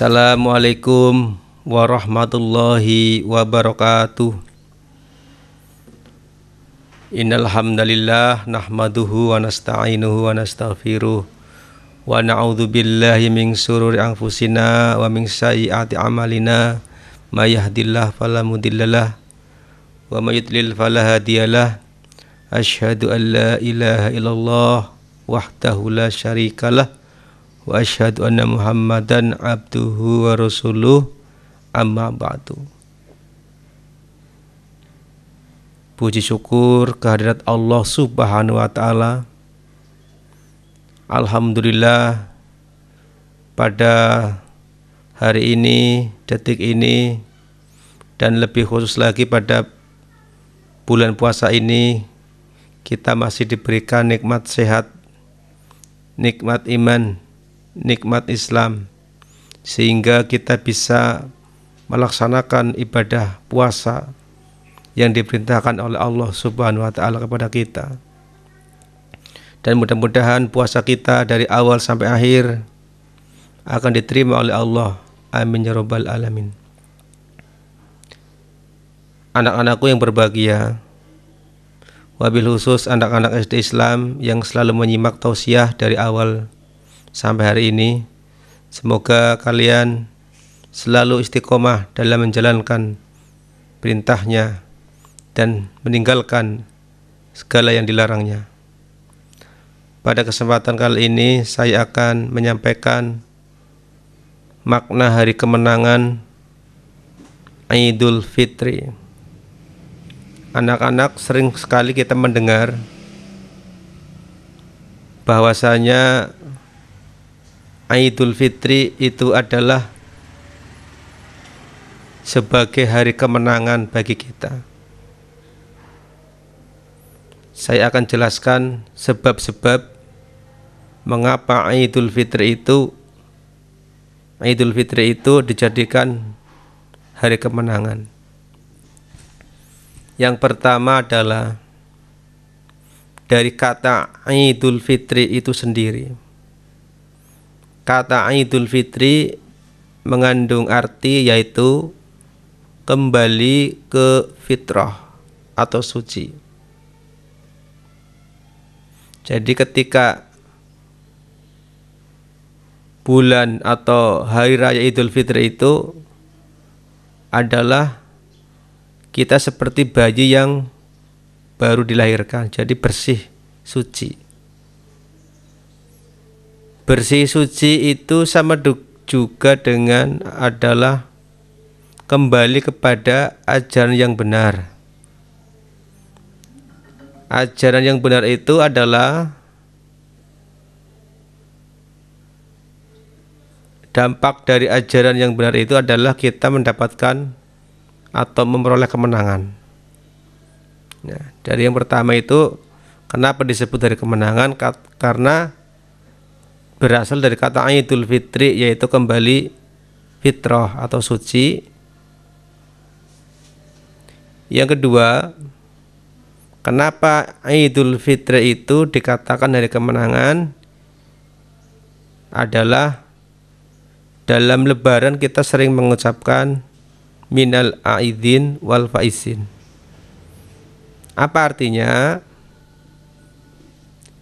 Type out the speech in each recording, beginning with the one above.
Assalamualaikum warahmatullahi wabarakatuh. Innal nahmaduhu wa nasta'inuhu wa nastaghfiruh wa na'udhu billahi min sururi anfusina wa min sayi'ati a'malina Mayahdillah yahdihillahu fala wa may yudlil an la ilaha illallah wahdahu la syarikalah wa asyhadu anna Muhammadan abduhu wa rasuluh amma ba'du Puji syukur kehadirat Allah Subhanahu wa taala. Alhamdulillah pada hari ini, detik ini dan lebih khusus lagi pada bulan puasa ini kita masih diberikan nikmat sehat, nikmat iman, nikmat Islam sehingga kita bisa melaksanakan ibadah puasa yang diperintahkan oleh Allah Subhanahu wa taala kepada kita. Dan mudah-mudahan puasa kita dari awal sampai akhir akan diterima oleh Allah. Amin ya rabbal alamin. Anak-anakku yang berbahagia, wabil khusus anak-anak SD Islam yang selalu menyimak tausiah dari awal sampai hari ini. Semoga kalian selalu istiqomah dalam menjalankan perintahnya dan meninggalkan segala yang dilarangnya. Pada kesempatan kali ini saya akan menyampaikan makna hari kemenangan Idul Fitri. Anak-anak sering sekali kita mendengar bahwasanya Idul Fitri itu adalah sebagai hari kemenangan bagi kita. Saya akan jelaskan sebab-sebab mengapa Idul Fitri itu Idul Fitri itu dijadikan hari kemenangan. Yang pertama adalah dari kata Idul Fitri itu sendiri kata Idul Fitri mengandung arti yaitu kembali ke fitrah atau suci. Jadi ketika bulan atau hari raya Idul Fitri itu adalah kita seperti bayi yang baru dilahirkan, jadi bersih, suci bersih suci itu sama juga dengan adalah kembali kepada ajaran yang benar ajaran yang benar itu adalah dampak dari ajaran yang benar itu adalah kita mendapatkan atau memperoleh kemenangan. Nah, dari yang pertama itu kenapa disebut dari kemenangan? Karena berasal dari kata Aidul Fitri yaitu kembali fitrah atau suci. Yang kedua, kenapa Idul Fitri itu dikatakan dari kemenangan adalah dalam lebaran kita sering mengucapkan minal aidin wal faizin. Apa artinya?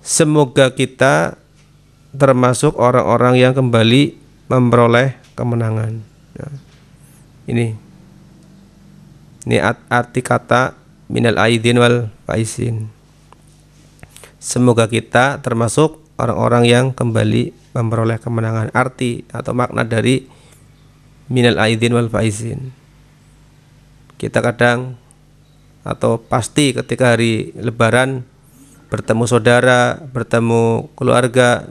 Semoga kita termasuk orang-orang yang kembali memperoleh kemenangan. Ya. Ini ini arti kata minal aidin wal faizin. Semoga kita termasuk orang-orang yang kembali memperoleh kemenangan. Arti atau makna dari minal aidin wal faizin. Kita kadang atau pasti ketika hari lebaran bertemu saudara, bertemu keluarga,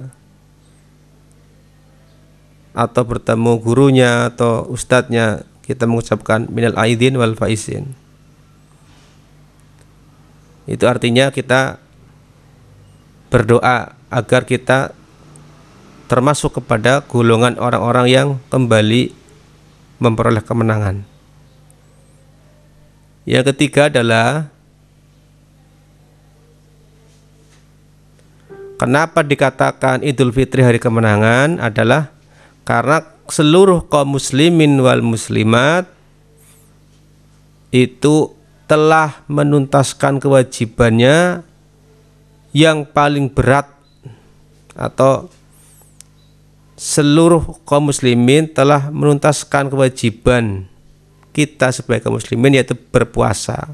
atau bertemu gurunya atau ustadznya kita mengucapkan minal aidin wal faizin itu artinya kita berdoa agar kita termasuk kepada golongan orang-orang yang kembali memperoleh kemenangan yang ketiga adalah kenapa dikatakan Idul Fitri hari kemenangan adalah karena seluruh kaum muslimin wal muslimat itu telah menuntaskan kewajibannya yang paling berat atau seluruh kaum muslimin telah menuntaskan kewajiban kita sebagai kaum muslimin yaitu berpuasa.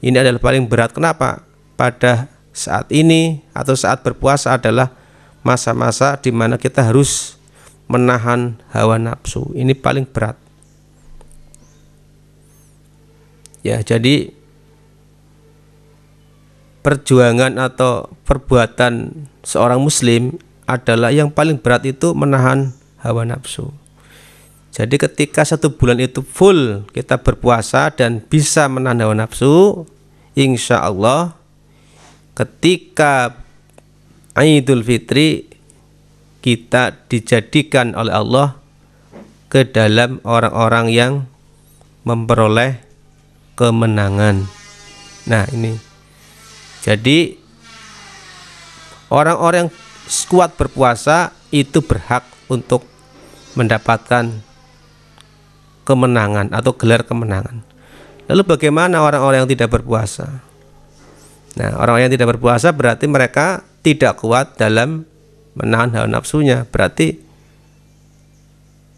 Ini adalah paling berat. Kenapa? Pada saat ini atau saat berpuasa adalah masa-masa di mana kita harus menahan hawa nafsu ini paling berat ya jadi perjuangan atau perbuatan seorang muslim adalah yang paling berat itu menahan hawa nafsu jadi ketika satu bulan itu full kita berpuasa dan bisa menahan hawa nafsu insya Allah ketika Idul Fitri kita dijadikan oleh Allah ke dalam orang-orang yang memperoleh kemenangan. Nah, ini. Jadi orang-orang yang kuat berpuasa itu berhak untuk mendapatkan kemenangan atau gelar kemenangan. Lalu bagaimana orang-orang yang tidak berpuasa? Nah, orang yang tidak berpuasa berarti mereka tidak kuat dalam menahan hawa nafsunya berarti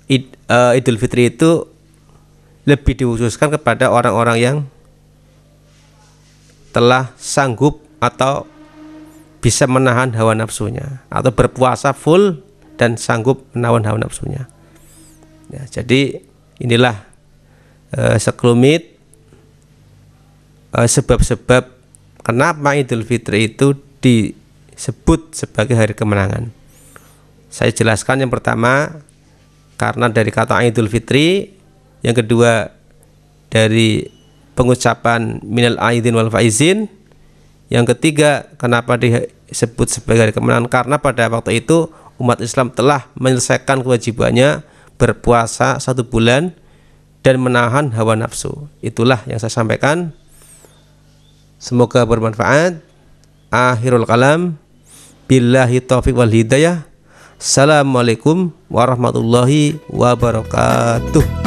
id, uh, Idul Fitri itu lebih dihususkan kepada orang-orang yang telah sanggup atau bisa menahan hawa nafsunya atau berpuasa full dan sanggup menahan hawa nafsunya. Ya, jadi inilah uh, sekelumit eh, sebab-sebab uh, kenapa Idul Fitri itu di sebut sebagai hari kemenangan. Saya jelaskan yang pertama karena dari kata Idul Fitri, yang kedua dari pengucapan minal aidin wal faizin, yang ketiga kenapa disebut sebagai hari kemenangan karena pada waktu itu umat Islam telah menyelesaikan kewajibannya berpuasa satu bulan dan menahan hawa nafsu. Itulah yang saya sampaikan. Semoga bermanfaat. Akhirul kalam. Billahi taufiq wal hidayah. Assalamualaikum warahmatullahi wabarakatuh.